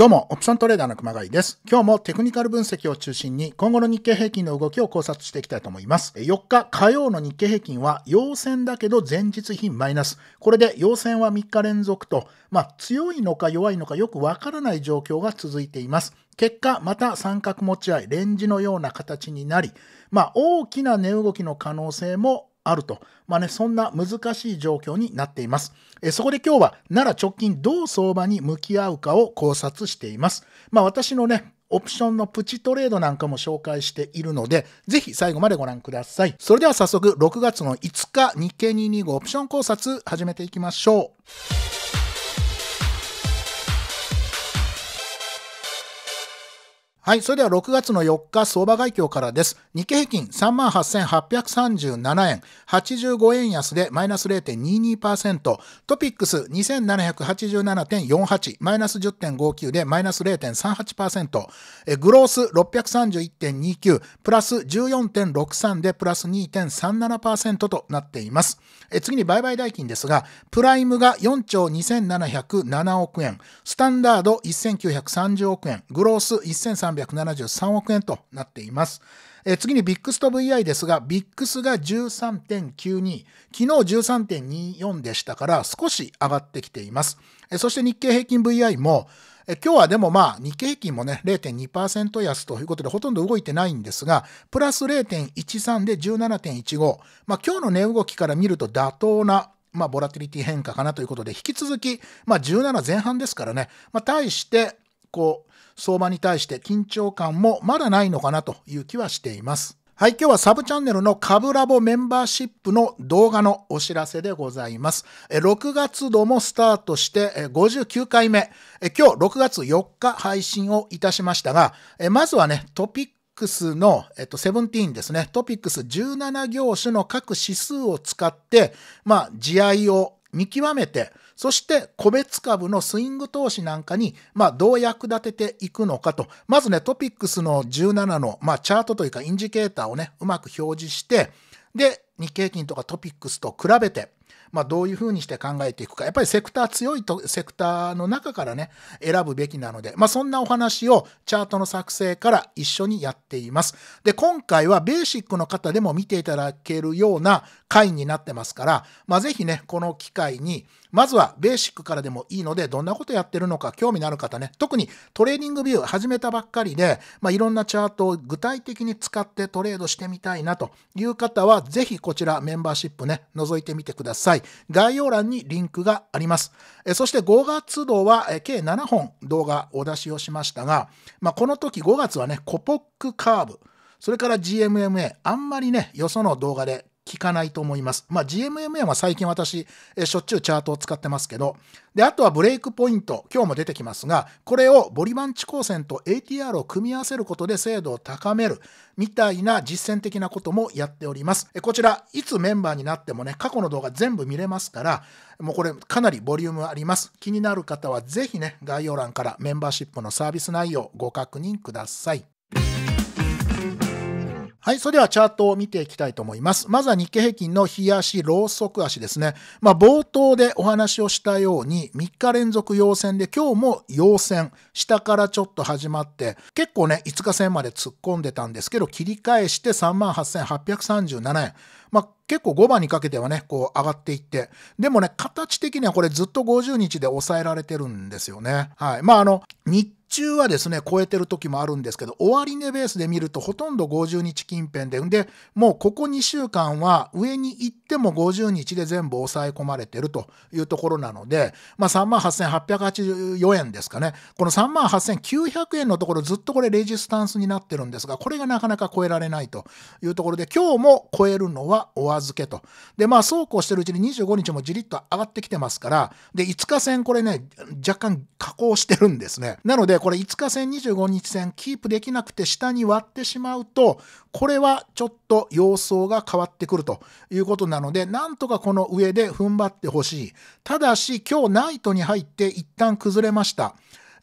どうも、オプショントレーダーの熊谷です。今日もテクニカル分析を中心に今後の日経平均の動きを考察していきたいと思います。4日火曜の日経平均は陽線だけど前日比マイナス。これで陽線は3日連続と、まあ強いのか弱いのかよくわからない状況が続いています。結果、また三角持ち合い、レンジのような形になり、まあ大きな値動きの可能性もあると、まあね、そんな難しい状況になっています。えそこで今日は奈良直近どう相場に向き合うかを考察しています。まあ、私のね、オプションのプチトレードなんかも紹介しているので、ぜひ最後までご覧ください。それでは早速、6月の5日、日経225オプション考察始めていきましょう。はい、それでは6月の4日相場概況からです。日経平均38,837円、85円安でマイナス0.22%、トピックス2787.48、マイナス10.59でマイナス0.38%、グロース631.29、プラス14.63でプラス2.37%となっています。え次に売買代金ですが、プライムが4兆2707億円、スタンダード1930億円、グロース1300 373億円となっています。え次にビックスと VI ですが、ビックスが13.92、昨日13.24でしたから少し上がってきています。えそして日経平均 VI も、え今日はでもまあ日経平均もね0.2%安ということでほとんど動いてないんですがプラス0.13で17.15まあ今日の値動きから見ると妥当なまあボラティリティ変化かなということで引き続きまあ17前半ですからねまあ対してこう相場に対して緊張感もまだないのかなという気はしています。はい、今日はサブチャンネルの株ラボメンバーシップの動画のお知らせでございます。6月度もスタートして59回目。今日6月4日配信をいたしましたが、まずはね、トピックックスの、えっと、セブンティーンですね、トピックス17業種の各指数を使って、まあ、地合を見極めて、そして個別株のスイング投資なんかに、まあ、どう役立てていくのかと。まずね、トピックスの17の、まあ、チャートというかインジケーターをね、うまく表示して、で、日経金とかトピックスと比べて、まあ、どういうふうにして考えていくか。やっぱりセクター強いと、セクターの中からね、選ぶべきなので、まあ、そんなお話をチャートの作成から一緒にやっています。で、今回はベーシックの方でも見ていただけるような回になってますから、まあ、ぜひね、この機会に、まずはベーシックからでもいいので、どんなことやってるのか興味のある方ね、特にトレーニングビュー始めたばっかりで、まあ、いろんなチャートを具体的に使ってトレードしてみたいなという方は、ぜひこちらメンバーシップね、覗いてみてください。概要欄にリンクがあります。えそして5月度は計7本動画お出しをしましたが、まあ、この時5月はね、コポックカーブ、それから GMMA、あんまりね、よその動画で効かないと思います。まあ、GMMM は最近私、えしょっちゅうチャートを使ってますけど、で、あとはブレイクポイント、今日も出てきますが、これをボリバン地高線と ATR を組み合わせることで精度を高める、みたいな実践的なこともやっております。えこちら、いつメンバーになってもね、過去の動画全部見れますから、もうこれかなりボリュームあります。気になる方はぜひね、概要欄からメンバーシップのサービス内容ご確認ください。はい、それではチャートを見ていきたいと思います。まずは日経平均の日足、ローソク足ですね。まあ、冒頭でお話をしたように、3日連続陽線で、今日も陽線、下からちょっと始まって、結構ね、5日線まで突っ込んでたんですけど、切り返して38,837円。まあ結構5番にかけてはね、こう上がっていって。でもね、形的にはこれずっと50日で抑えられてるんですよね。はい。まああの、日中はですね、超えてる時もあるんですけど、終値ベースで見るとほとんど50日近辺で、んで、もうここ2週間は上に行っても50日で全部抑え込まれてるというところなので、まあ38,884円ですかね。この38,900円のところずっとこれレジスタンスになってるんですが、これがなかなか超えられないというところで、今日も超えるのはお預けと。で、まあそうこうしてるうちに25日もじりっと上がってきてますから、で、5日線これね、若干加工してるんですね。なので、これ5日戦、25日戦、キープできなくて下に割ってしまうと、これはちょっと様相が変わってくるということなので、なんとかこの上で踏ん張ってほしい。ただし、今日ナイトに入って一旦崩れました。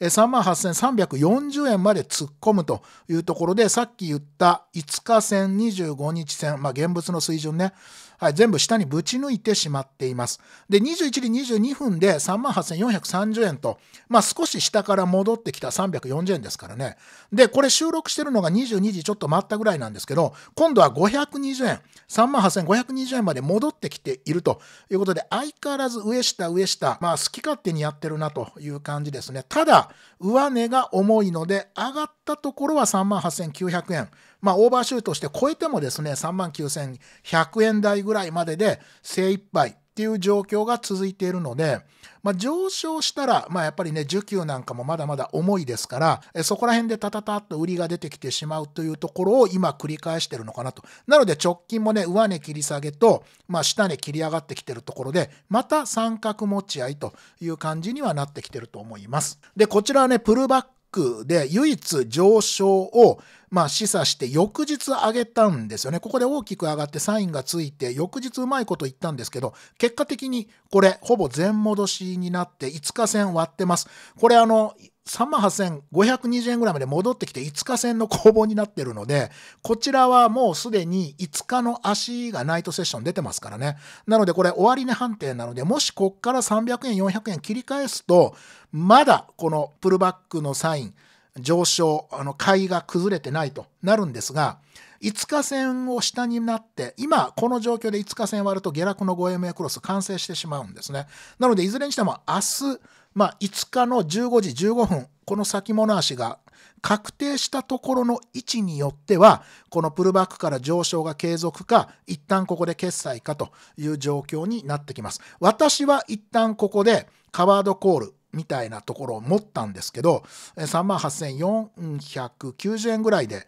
38,340円まで突っ込むというところで、さっき言った5日線、25日線、まあ現物の水準ね、はい、全部下にぶち抜いてしまっています。で、21時22分で38,430円と、まあ、少し下から戻ってきた340円ですからね。で、これ収録してるのが22時ちょっと待ったぐらいなんですけど、今度は520円、38,520円まで戻ってきているということで、相変わらず上下上下、まあ、好き勝手にやってるなという感じですね。ただ、上値が重いので、上がったところは38,900円。まあ、オーバーシュートして超えてもですね、3万9100円台ぐらいまでで精一杯っていう状況が続いているので、まあ、上昇したら、まあ、やっぱりね、需給なんかもまだまだ重いですから、えそこら辺でタタタっと売りが出てきてしまうというところを今繰り返してるのかなと。なので直近もね、上値切り下げと、まあ、下値切り上がってきてるところで、また三角持ち合いという感じにはなってきてると思います。で、こちらはね、プルバックで唯一上昇をまあ、示唆して翌日上げたんですよね。ここで大きく上がってサインがついて、翌日うまいこと言ったんですけど、結果的にこれ、ほぼ全戻しになって5日線割ってます。これあの、38,520円ぐらいまで戻ってきて5日線の攻防になってるので、こちらはもうすでに5日の足がナイトセッション出てますからね。なのでこれ終わり値判定なので、もしこっから300円、400円切り返すと、まだこのプルバックのサイン、上昇、あの、買いが崩れてないとなるんですが、5日線を下になって、今、この状況で5日線割ると下落の 5MA クロス完成してしまうんですね。なので、いずれにしても明日、まあ、5日の15時15分、この先物足が確定したところの位置によっては、このプルバックから上昇が継続か、一旦ここで決済かという状況になってきます。私は一旦ここで、カワードコール、みたいなところを持ったんですけど、3万8490円ぐらいで、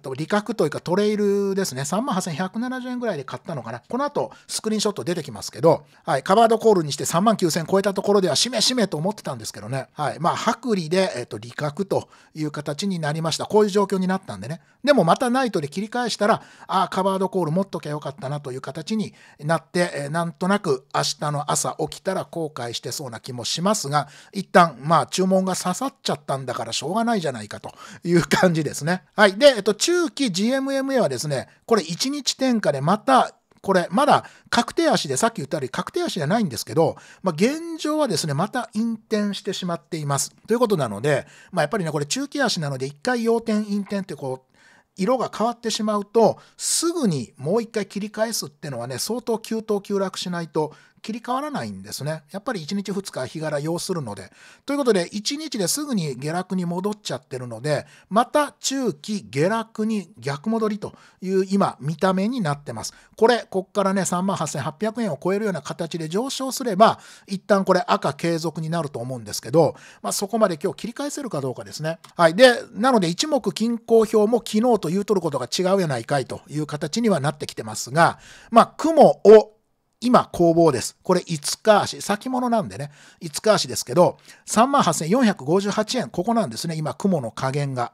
と利確というかトレイルですね、38,170円ぐらいで買ったのかな。この後、スクリーンショット出てきますけど、はい、カバードコールにして39,000超えたところでは、しめしめと思ってたんですけどね、はい、まあ、剥利で、えっと、利確という形になりました。こういう状況になったんでね。でも、またナイトで切り返したら、ああ、カバードコール持っときゃよかったなという形になって、なんとなく明日の朝起きたら後悔してそうな気もしますが、一旦、まあ、注文が刺さっちゃったんだからしょうがないじゃないかという感じですね。はい。で、えっと、中期 GMMA はですね、これ1日転嫁でまたこれ、まだ確定足で、さっき言ったように確定足じゃないんですけど、まあ、現状はですね、また引転してしまっています。ということなので、まあ、やっぱりね、これ中期足なので、1回要点引転ってこう、色が変わってしまうと、すぐにもう一回切り返すっていうのはね、相当急騰急落しないと切り替わらないんですね。やっぱり1日2日日柄要するので。ということで、1日ですぐに下落に戻っちゃってるので、また中期下落に逆戻りという今、見た目になってます。これ、こっからね、38,800円を超えるような形で上昇すれば、一旦これ赤継続になると思うんですけど、まあ、そこまで今日切り返せるかどうかですね。はい。で、なので一目均衡表も昨日と言うとることが違うやないかいという形にはなってきてますが、まあ、雲を今、工房です。これ、5日足、先物なんでね、5日足ですけど、38,458円、ここなんですね、今、雲の加減が。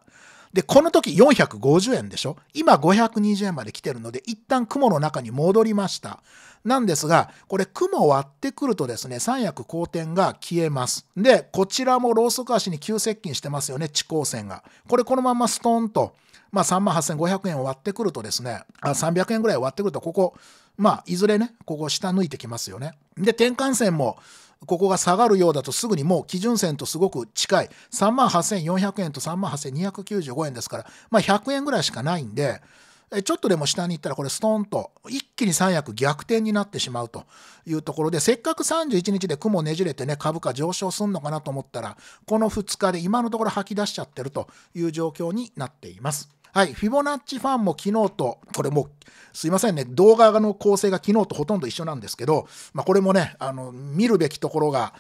で、この時450円でしょ今520円まで来てるので、一旦雲の中に戻りました。なんですが、これ雲割ってくるとですね、三役光点が消えます。で、こちらもローソク足に急接近してますよね、地高線が。これこのままストーンと、まあ38,500円割ってくるとですね、あ300円ぐらい割ってくると、ここ、まあ、いずれね、ここ下抜いてきますよね。で、転換線も、ここが下がるようだとすぐにもう基準線とすごく近い3万8400円と3万8295円ですから、まあ、100円ぐらいしかないんでちょっとでも下に行ったらこれストンと一気に三役逆転になってしまうというところでせっかく31日で雲ねじれてね株価上昇するのかなと思ったらこの2日で今のところ吐き出しちゃってるという状況になっています。はい、フィボナッチファンも昨日と、これもすいませんね、動画の構成が昨日とほとんど一緒なんですけど、まあ、これもね、あの、見るべきところが、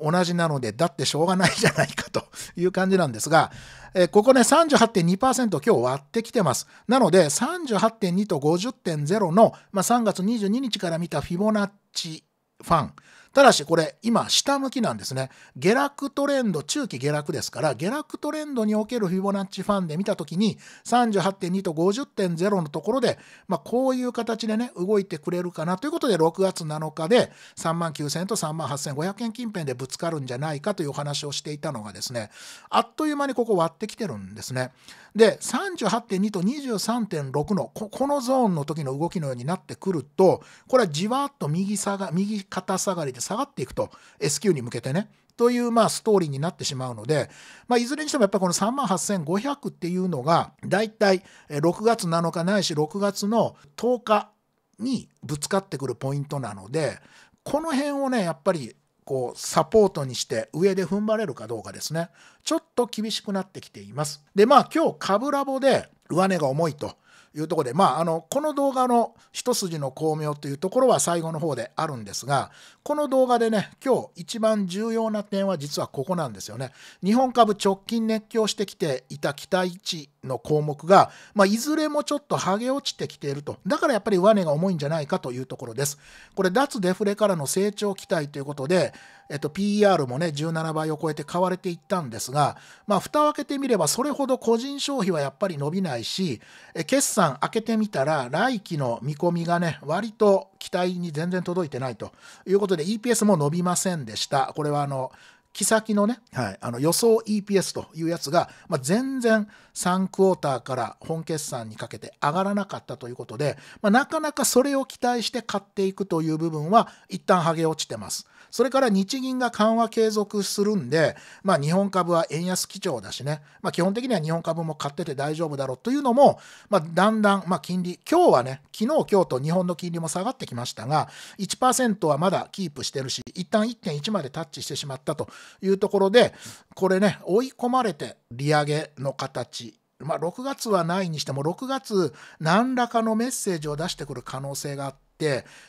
同じなので、だってしょうがないじゃないかという感じなんですが、えここね、38.2%今日割ってきてます。なので、38.2と50.0の、まあ、3月22日から見たフィボナッチファン、ただしこれ今下向きなんですね下落トレンド中期下落ですから下落トレンドにおけるフィボナッチファンで見た時に38.2と50.0のところで、まあ、こういう形でね動いてくれるかなということで6月7日で3万9000円と3万8500円近辺でぶつかるんじゃないかというお話をしていたのがですねあっという間にここ割ってきてるんですねで38.2と23.6のこのゾーンの時の動きのようになってくるとこれはじわっと右下が右肩下がりで下がっていくと S q に向けてねというまあストーリーになってしまうので、まあ、いずれにしてもやっぱりこの3万8500っていうのがだいたい6月7日ないし6月の10日にぶつかってくるポイントなのでこの辺をねやっぱりこうサポートにして上で踏ん張れるかどうかですねちょっと厳しくなってきていますでまあ今日株ラボで上値が重いというとこで、まあ、あの、この動画の一筋の巧妙というところは最後の方であるんですが、この動画でね、今日一番重要な点は実はここなんですよね。日本株直近熱狂してきていた期待値の項目が、まあ、いずれもちょっと剥げ落ちてきていると。だからやっぱり上値が重いんじゃないかというところです。これ、脱デフレからの成長期待ということで、えっと、PR もね、17倍を超えて買われていったんですが、まあ、蓋を開けてみれば、それほど個人消費はやっぱり伸びないし、え決算開けてみたら、来期の見込みがね、割と期待に全然届いてないということで、EPS も伸びませんでした。これはあの、木先のね、はい、あの予想 EPS というやつが、まあ、全然3クォーターから本決算にかけて上がらなかったということで、まあ、なかなかそれを期待して買っていくという部分は一旦剥げ落ちてます。それから日銀が緩和継続するんで、まあ、日本株は円安基調だしね、まあ、基本的には日本株も買ってて大丈夫だろうというのも、まあ、だんだん、まあ、金利、今日はね、昨日、今日と日本の金利も下がってきましたが、1%はまだキープしてるし、一旦1.1までタッチしてしまったというところで、これね、追い込まれて利上げの形、まあ、6月はないにしても、6月何らかのメッセージを出してくる可能性があって、、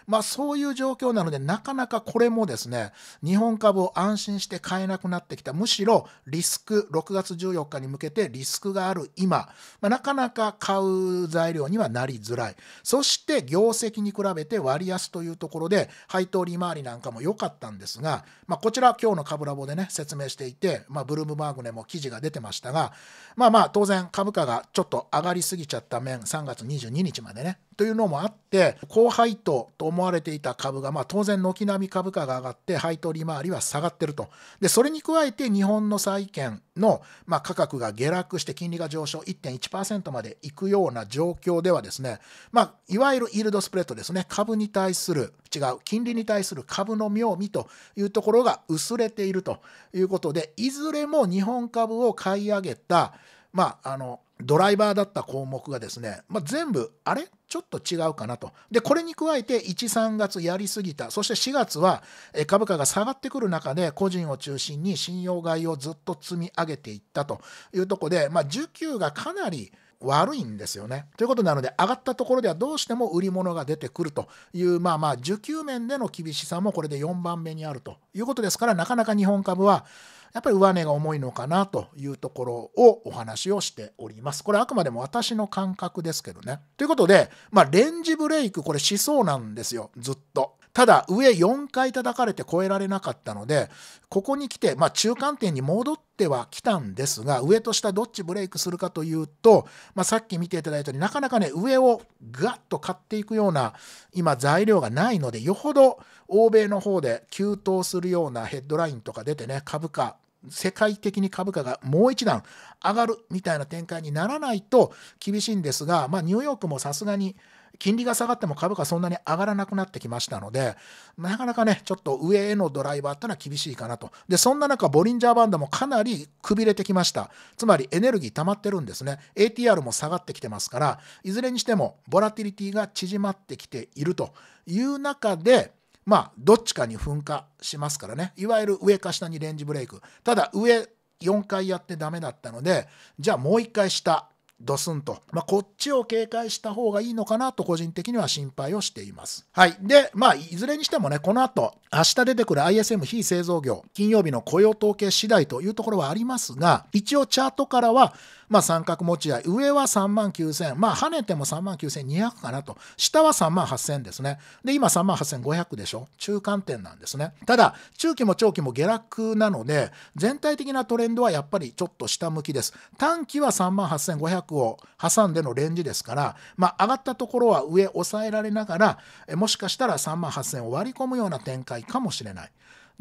まあ、そういう状況なので、なかなかこれもですね、日本株を安心して買えなくなってきた、むしろリスク、6月14日に向けてリスクがある今、まあ、なかなか買う材料にはなりづらい。そして、業績に比べて割安というところで、配当利回りなんかも良かったんですが、まあ、こちら、今日の株ラボでね、説明していて、まあ、ブルームバーグでも記事が出てましたが、まあまあ、当然、株価がちょっと上がりすぎちゃった面、3月22日までね、というのもあって高配当と思われていた株が、まあ、当然軒並み株価が上がって配当利回りは下がってるとでそれに加えて日本の債券の、まあ、価格が下落して金利が上昇1.1%までいくような状況ではですね、まあ、いわゆるイールドスプレッドですね株に対する違う金利に対する株の妙味というところが薄れているということでいずれも日本株を買い上げたまああのドライバーだった項目がですね、まあ、全部、あれちょっと違うかなと。で、これに加えて、1、3月やりすぎた。そして4月は、株価が下がってくる中で、個人を中心に信用買いをずっと積み上げていったというとこで、まあ、需給がかなり悪いんですよね。ということなので、上がったところではどうしても売り物が出てくるという、まあまあ、需給面での厳しさもこれで4番目にあるということですから、なかなか日本株は、やっぱり上値が重いのかなというところをお話をしております。これあくまでも私の感覚ですけどね。ということで、まあ、レンジブレイクこれしそうなんですよずっと。ただ上4回叩かれて越えられなかったのでここに来て、まあ、中間点に戻ってはきたんですが上と下どっちブレイクするかというと、まあ、さっき見ていただいたようになかなかね上をガッと買っていくような今材料がないのでよほど欧米の方で急騰するようなヘッドラインとか出てね株価世界的に株価がもう一段上がるみたいな展開にならないと厳しいんですが、まあ、ニューヨークもさすがに金利が下がっても株価そんなに上がらなくなってきましたので、なかなかね、ちょっと上へのドライバーってのは厳しいかなと。で、そんな中、ボリンジャーバンドもかなりくびれてきました。つまりエネルギー溜まってるんですね。ATR も下がってきてますから、いずれにしてもボラティリティが縮まってきているという中で、まあ、どっちかに噴火しますからね。いわゆる上か下にレンジブレイク。ただ、上4回やってダメだったので、じゃあもう1回下ドスンと、まあ、こっちを警戒した方がいいのかなと個人的には心配をしています。はい。で、まあ、いずれにしてもね、この後、明日出てくる ISM 非製造業、金曜日の雇用統計次第というところはありますが、一応チャートからは、まあ、三角持ち合い、上は3万9000、まあ、跳ねても3万9200かなと、下は3万8000ですね。で、今3万8500でしょ、中間点なんですね。ただ、中期も長期も下落なので、全体的なトレンドはやっぱりちょっと下向きです。短期は3万8500を挟んでのレンジですから、まあ、上がったところは上抑えられながら、もしかしたら3万8000を割り込むような展開かもしれない。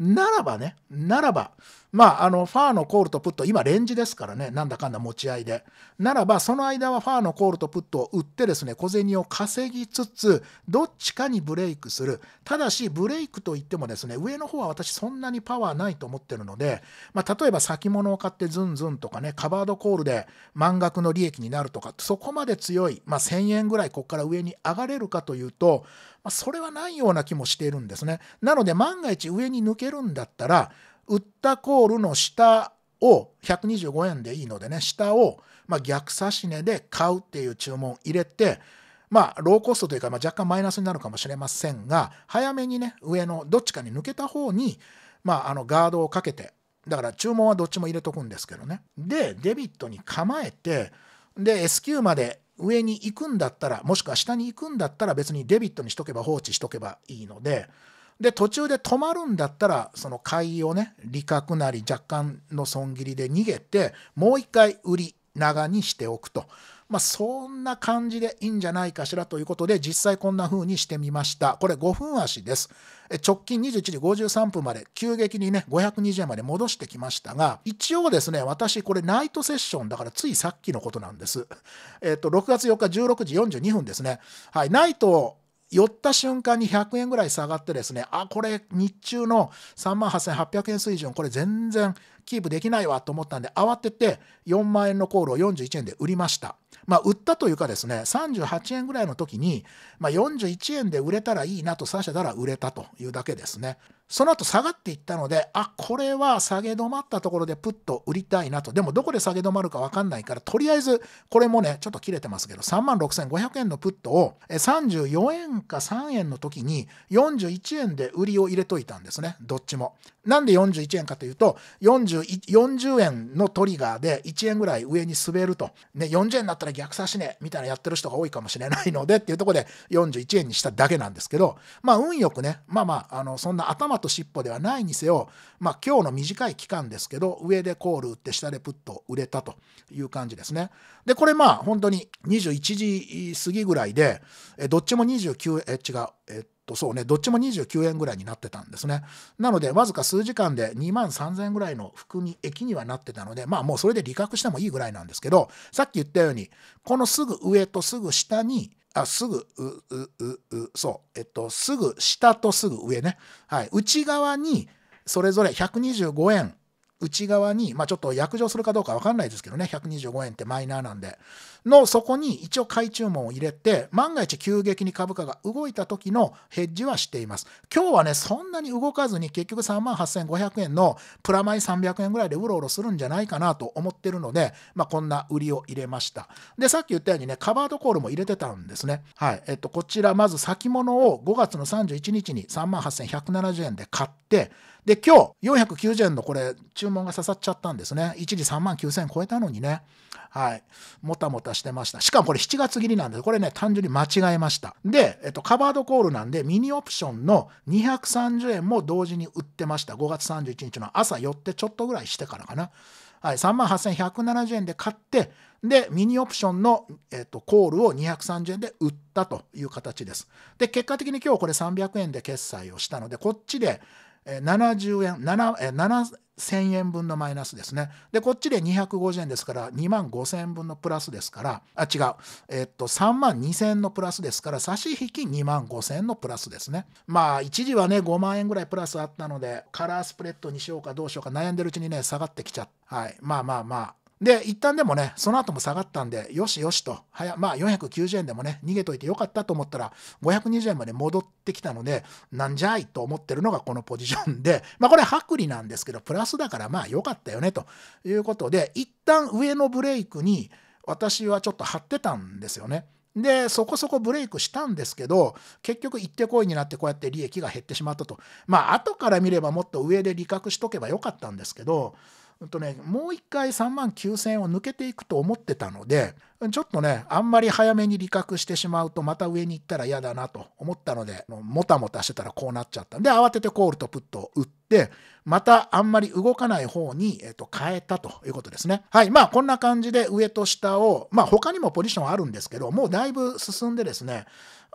ならばね、ならば、まあ、あの、ファーのコールとプット、今、レンジですからね、なんだかんだ持ち合いで。ならば、その間はファーのコールとプットを売ってですね、小銭を稼ぎつつ、どっちかにブレイクする。ただし、ブレイクといってもですね、上の方は私、そんなにパワーないと思ってるので、まあ、例えば先物を買ってズンズンとかね、カバードコールで満額の利益になるとか、そこまで強い、まあ、1000円ぐらい、ここから上に上がれるかというと、まあ、それはないような気もしているんですね。なので万が一上に抜けるんだったら売ったコールの下を125円でいいのでね下をま逆指値で買うっていう注文入れてまあローコストというかま若干マイナスになるかもしれませんが早めにね上のどっちかに抜けた方にまあのガードをかけてだから注文はどっちも入れとくんですけどねでデビットに構えてで S q まで上に行くんだったらもしくは下に行くんだったら別にデビットにしとけば放置しとけばいいのでで途中で止まるんだったらその買いをね利確なり若干の損切りで逃げてもう一回売り長にしておくと。まあ、そんな感じでいいんじゃないかしらということで実際こんな風にしてみましたこれ5分足です直近21時53分まで急激にね520円まで戻してきましたが一応ですね私これナイトセッションだからついさっきのことなんですえっと6月4日16時42分ですねはいナイト寄った瞬間に100円ぐらい下がってですね、あ、これ日中の3万8800円水準、これ全然キープできないわと思ったんで、慌てて4万円のコールを41円で売りました。まあ、売ったというかですね、38円ぐらいの時に、まあ、41円で売れたらいいなと指してたら売れたというだけですね。その後下がっていったので、あ、これは下げ止まったところでプッと売りたいなと。でもどこで下げ止まるかわかんないから、とりあえず、これもね、ちょっと切れてますけど、36,500円のプットを34円か3円の時に41円で売りを入れといたんですね。どっちも。なんで41円かというと40、40円のトリガーで1円ぐらい上に滑ると、ね、40円だったら逆差しねみたいなやってる人が多いかもしれないのでっていうところで41円にしただけなんですけど、まあ、運よくね、まあまあ、あのそんな頭と尻尾ではないにせよ、まあ、今日の短い期間ですけど、上でコール打って、下でプッと売れたという感じですね。で、これまあ、本当に21時過ぎぐらいで、どっちも29、え違う、えっととそうねどっちも29円ぐらいになってたんですねなのでわずか数時間で2万3000円ぐらいの含み益にはなってたのでまあもうそれで利確してもいいぐらいなんですけどさっき言ったようにこのすぐ上とすぐ下にあすぐそうえっとすぐ下とすぐ上ね、はい、内側にそれぞれ125円内側に、まあ、ちょっと約定するかどうか分かんないですけどね125円ってマイナーなんでの底に一応買い注文を入れて、万が一急激に株価が動いた時のヘッジはしています。今日はね、そんなに動かずに結局3万8500円のプラマイ300円ぐらいでうろうろするんじゃないかなと思ってるので、まあ、こんな売りを入れました。で、さっき言ったようにね、カバードコールも入れてたんですね。はい。えっと、こちら、まず先物を5月の31日に3万8170円で買って、で、今日490円のこれ、注文が刺さっちゃったんですね。一時3万9000円超えたのにね。はい。もたもたしてました。しかもこれ7月切りなんでこれね、単純に間違えました。で、えっと、カバードコールなんで、ミニオプションの230円も同時に売ってました。5月31日の朝寄ってちょっとぐらいしてからかな。はい、38,170円で買って、で、ミニオプションの、えっと、コールを230円で売ったという形です。で、結果的に今日これ300円で決済をしたので、こっちで70円、7、7、1000円分のマイナスですね。で、こっちで250円ですから、2万5000円分のプラスですから、あ、違う。えっと、3万2000円のプラスですから、差し引き2万5000円のプラスですね。まあ、一時はね、5万円ぐらいプラスあったので、カラースプレッドにしようかどうしようか悩んでるうちにね、下がってきちゃった。はい。まあまあまあ、で、一旦でもね、その後も下がったんで、よしよしと、はやまあ、490円でもね、逃げといてよかったと思ったら、520円まで戻ってきたので、なんじゃいと思ってるのがこのポジションで、まあ、これ、剥離なんですけど、プラスだからまあ、よかったよね、ということで、一旦上のブレイクに、私はちょっと張ってたんですよね。で、そこそこブレイクしたんですけど、結局行ってこいになってこうやって利益が減ってしまったと。まあ、後から見ればもっと上で利確しとけばよかったんですけど、うんとね、もう一回3万9000円を抜けていくと思ってたので、ちょっとね、あんまり早めに利確してしまうと、また上に行ったら嫌だなと思ったので、もたもたしてたらこうなっちゃったんで、慌ててコールとプットを打って、またあんまり動かない方に、えと、変えたということですね。はい。まあ、こんな感じで上と下を、まあ、他にもポジションあるんですけど、もうだいぶ進んでですね、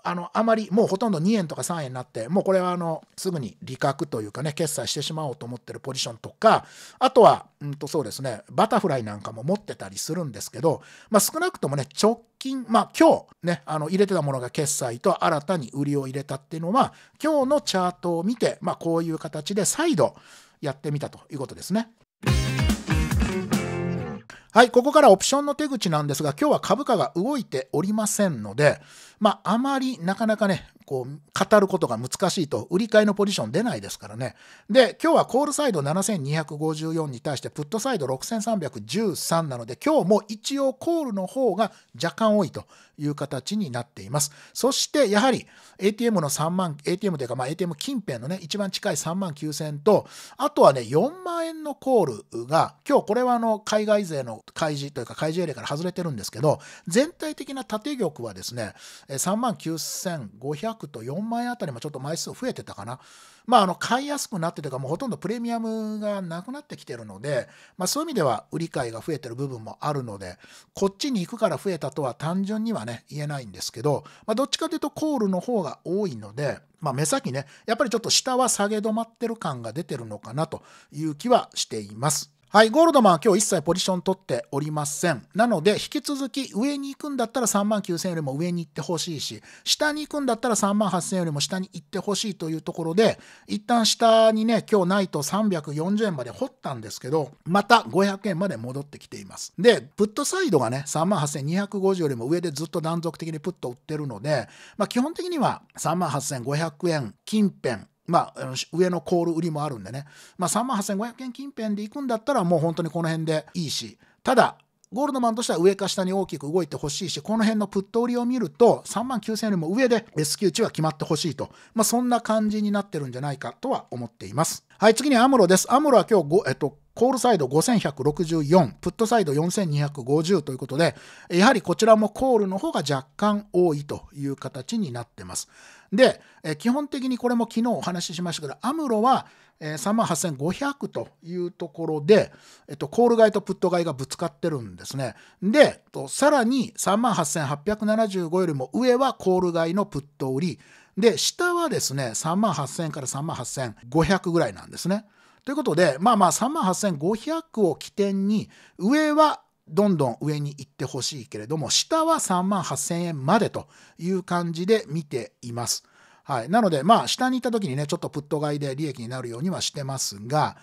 あのあまりもうほとんど2円とか3円になってもうこれはあのすぐに利確というかね決済してしまおうと思ってるポジションとかあとは、うん、とそうですねバタフライなんかも持ってたりするんですけど、まあ、少なくともね直近まあ今日ねあの入れてたものが決済と新たに売りを入れたっていうのは今日のチャートを見て、まあ、こういう形で再度やってみたということですね。はい、ここからオプションの手口なんですが、今日は株価が動いておりませんので、まあ、あまりなかなかね、こう語ることが難しいと売り買いのポジション出ないですからね。で、今日はコールサイド7254に対してプットサイド6313なので、今日も一応コールの方が若干多いという形になっています。そしてやはり ATM の3万、ATM というかまあ ATM 近辺のね、一番近い3万9000と、あとはね、4万円のコールが、今日これはあの海外税の開示というか開示エリアから外れてるんですけど、全体的な縦玉はですね、3万9500クと4枚あたりもちょっと枚数増えてたかな。まあ、あの、買いやすくなってというか、もうほとんどプレミアムがなくなってきてるので、まあ、そういう意味では売り買いが増えてる部分もあるので、こっちに行くから増えたとは単純にはね、言えないんですけど、まあ、どっちかというとコールの方が多いので、まあ、目先ね、やっぱりちょっと下は下げ止まってる感が出てるのかなという気はしています。はい、ゴールドマンは今日一切ポジション取っておりません。なので、引き続き上に行くんだったら3万9000よりも上に行ってほしいし、下に行くんだったら3万8000よりも下に行ってほしいというところで、一旦下にね、今日ないと340円まで掘ったんですけど、また500円まで戻ってきています。で、プットサイドがね、3万8250よりも上でずっと断続的にプット売ってるので、まあ基本的には3万8500円近辺、まあ、上のコール売りもあるんでね、まあ、3万8500円近辺で行くんだったらもう本当にこの辺でいいし、ただ、ゴールドマンとしては上か下に大きく動いてほしいし、この辺のプット売りを見ると、3万9000円よりも上で S q 値は決まってほしいと、まあ、そんな感じになってるんじゃないかとは思っています。はい、次にアムロです。アムロは今日、えっと、コールサイド5164、プットサイド4250ということで、やはりこちらもコールの方が若干多いという形になってます。で、基本的にこれも昨日お話ししましたけど、アムロは38,500というところで、えっと、コール買いとプット買いがぶつかってるんですね。で、さらに38,875よりも上はコール買いのプット売り、で、下はですね、38,000から38,500ぐらいなんですね。ということで、まあまあ3万8500を起点に、上はどんどん上に行ってほしいけれども、下は3万8000円までという感じで見ています。はい。なので、まあ、下に行った時にね、ちょっとプット買いで利益になるようにはしてますが、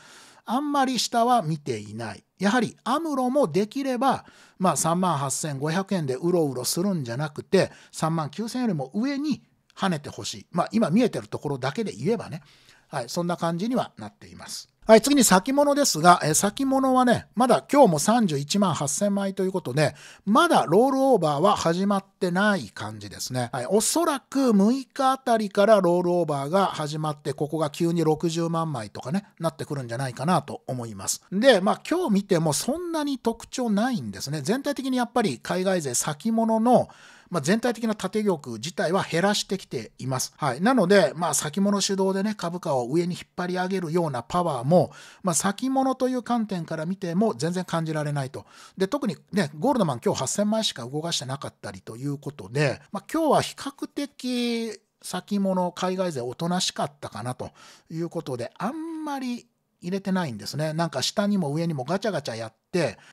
あんまり下は見ていない。やはりアムロもできれば、まあ、3万8500円でうろうろするんじゃなくて、3万9000円よりも上に跳ねてほしい。まあ、今見えてるところだけで言えばね、はい、そんな感じにはなっています。はい、次に先物ですが、え先物はね、まだ今日も31万8000枚ということで、まだロールオーバーは始まってない感じですね。はい、おそらく6日あたりからロールオーバーが始まって、ここが急に60万枚とかね、なってくるんじゃないかなと思います。で、まあ今日見てもそんなに特徴ないんですね。全体的にやっぱり海外勢先物のまあ、全体的な縦玉自体は減らしてきています。はい。なので、まあ、先物主導でね、株価を上に引っ張り上げるようなパワーも、まあ、先物という観点から見ても全然感じられないと。で、特にね、ゴールドマン今日8000枚しか動かしてなかったりということで、まあ、今日は比較的、先物海外勢おとなしかったかなということで、あんまり入れてないんですね。なんか下にも上にもガチャガチャやっ、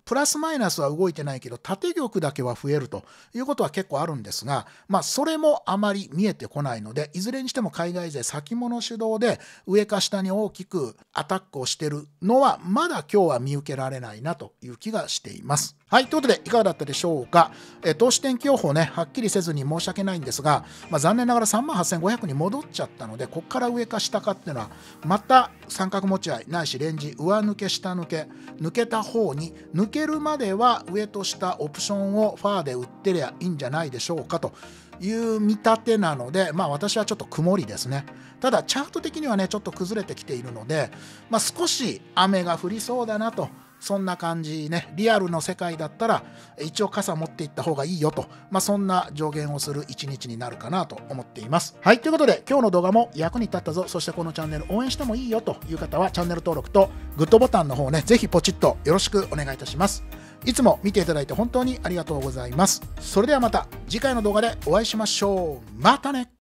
プラスマイナスは動いてないけど、縦玉だけは増えるということは結構あるんですが、まあ、それもあまり見えてこないので、いずれにしても海外勢先物主導で上か下に大きくアタックをしてるのは、まだ今日は見受けられないなという気がしています。はい。ということで、いかがだったでしょうか。え投資天気予報ね、はっきりせずに申し訳ないんですが、まあ、残念ながら38,500に戻っちゃったので、ここから上か下かっていうのは、また三角持ち合いないし、レンジ、上抜け、下抜け、抜けた方に抜けるまでは上と下オプションをファーで売ってりゃいいんじゃないでしょうかという見立てなので、まあ私はちょっと曇りですね。ただチャート的にはね、ちょっと崩れてきているので、まあ、少し雨が降りそうだなと。そんな感じね、リアルの世界だったら、一応傘持っていった方がいいよと、まあ、そんな助言をする一日になるかなと思っています。はい、ということで、今日の動画も役に立ったぞ、そしてこのチャンネル応援してもいいよという方は、チャンネル登録とグッドボタンの方ね、ぜひポチッとよろしくお願いいたします。いつも見ていただいて本当にありがとうございます。それではまた次回の動画でお会いしましょう。またね